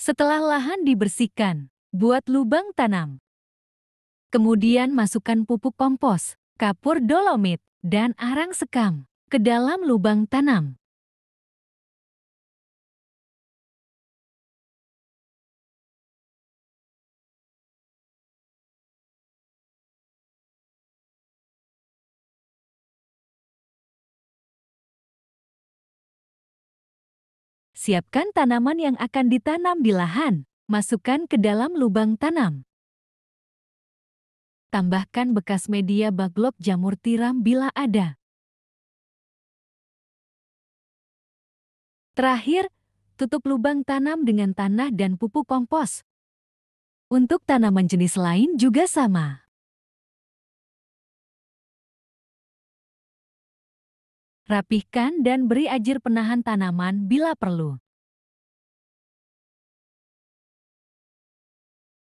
Setelah lahan dibersihkan, buat lubang tanam. Kemudian masukkan pupuk kompos, kapur dolomit, dan arang sekam ke dalam lubang tanam. Siapkan tanaman yang akan ditanam di lahan. Masukkan ke dalam lubang tanam. Tambahkan bekas media baglok jamur tiram bila ada. Terakhir, tutup lubang tanam dengan tanah dan pupuk kompos. Untuk tanaman jenis lain juga sama. Rapihkan dan beri ajir penahan tanaman bila perlu.